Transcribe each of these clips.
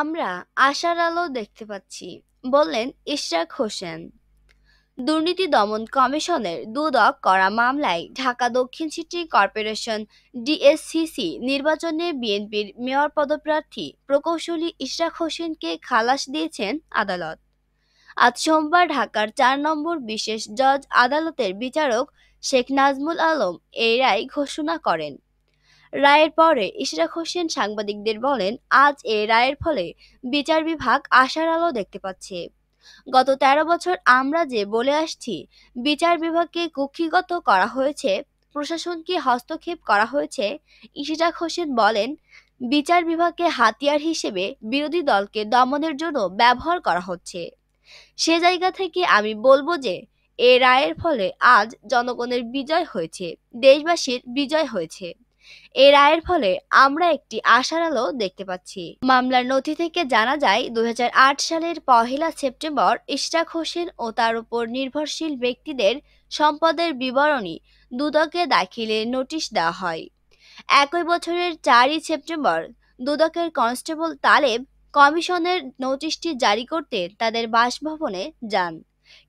আমরা আশার আলো দেখতে পাচ্ছি বললেন ইশরাক হোসেন দুর্নীতি দমন কমিশনের দুদক করা মামলায় ঢাকা দক্ষিণ সিটি কর্পোরেশন ডিএসসিসি নির্বাচনে বিএনপির মেয়র পদপ্রার্থী প্রকৌশলী ইশরাক হোসেনকে খালাস দিয়েছেন আদালত আজ সোমবার ঢাকার চার নম্বর বিশেষ জজ আদালতের বিচারক শেখ নাজমুল আলম এই রায় ঘোষণা করেন রায়ের পরে ইশরাক হোসেন সাংবাদিকদের বলেন আজ এ রায়ের ফলে বিচার বিভাগ আশার আলো দেখতে পাচ্ছে গত ১৩ বছর আমরা যে বলে আসছি বিচার বিভাগকে কুক্ষিগত করা হয়েছে প্রশাসনকে হস্তক্ষেপ করা হয়েছে ইশরাক হোসেন বলেন বিচার বিভাগকে হাতিয়ার হিসেবে বিরোধী দলকে দমনের জন্য ব্যবহার করা হচ্ছে সে জায়গা থেকে আমি বলবো যে এ রায়ের ফলে আজ জনগণের বিজয় হয়েছে দেশবাসীর বিজয় হয়েছে এ রায়ের ফলে আমরা একটি আশার আলো দেখতে পাচ্ছি মামলার নথি থেকে জানা যায় দু সালের পহেলা সেপ্টেম্বর ইশরাক হোসেন ও তার উপর নির্ভরশীল ব্যক্তিদের সম্পদের বিবরণী দুদকে দাখিলের নোটিশ দেওয়া হয় একই বছরের চারই সেপ্টেম্বর দুদকের কনস্টেবল তালেব কমিশনের নোটিশটি জারি করতে তাদের বাসভবনে যান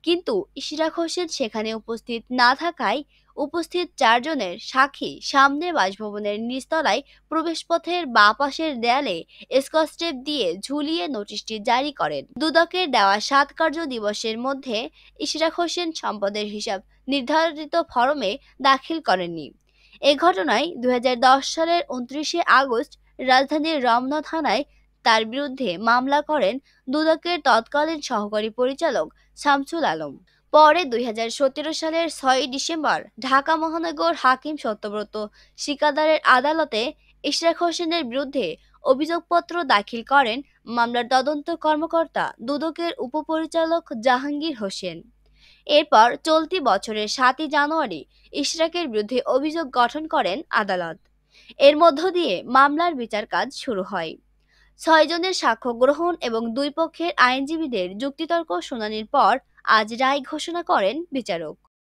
কিন্তু ইশরাক হোসেন সেখানে উপস্থিত না থাকায় উপস্থিত চারজনের সাক্ষী সামনে বাসভবনের নিচতলায় প্রবেশপথের বাঁ পাশের দেয়ালে স্কচটেপ দিয়ে ঝুলিয়ে নোটিশটি জারি করেন দুদকের দেওয়া সাত কার্য দিবসের মধ্যে ইশরাক হোসেন সম্পদের হিসাব নির্ধারিত ফরমে দাখিল করেননি এ ঘটনায় দু সালের উনত্রিশে আগস্ট রাজধানীর রমনা থানায় তার বিরুদ্ধে মামলা করেন দুদকের তৎকালীন সহকারী পরিচালক শামসুল আলম পরে দুই সালের ছয় ডিসেম্বর ঢাকা মহানগর হাকিম সত্যব্রত শিকাদারের আদালতে ইশরাক হোসেনের বিরুদ্ধে অভিযোগপত্র দাখিল করেন মামলার তদন্ত কর্মকর্তা দুদকের উপপরিচালক জাহাঙ্গীর হোসেন এরপর চলতি বছরের সাতই জানুয়ারি ইশরাকের বিরুদ্ধে অভিযোগ গঠন করেন আদালত এর মধ্য দিয়ে মামলার বিচার কাজ শুরু হয় ছয়জনের সাক্ষ্য গ্রহণ এবং দুই পক্ষের আইনজীবীদের যুক্তিতর্ক শুনানির পর আজ রায় ঘোষণা করেন বিচারক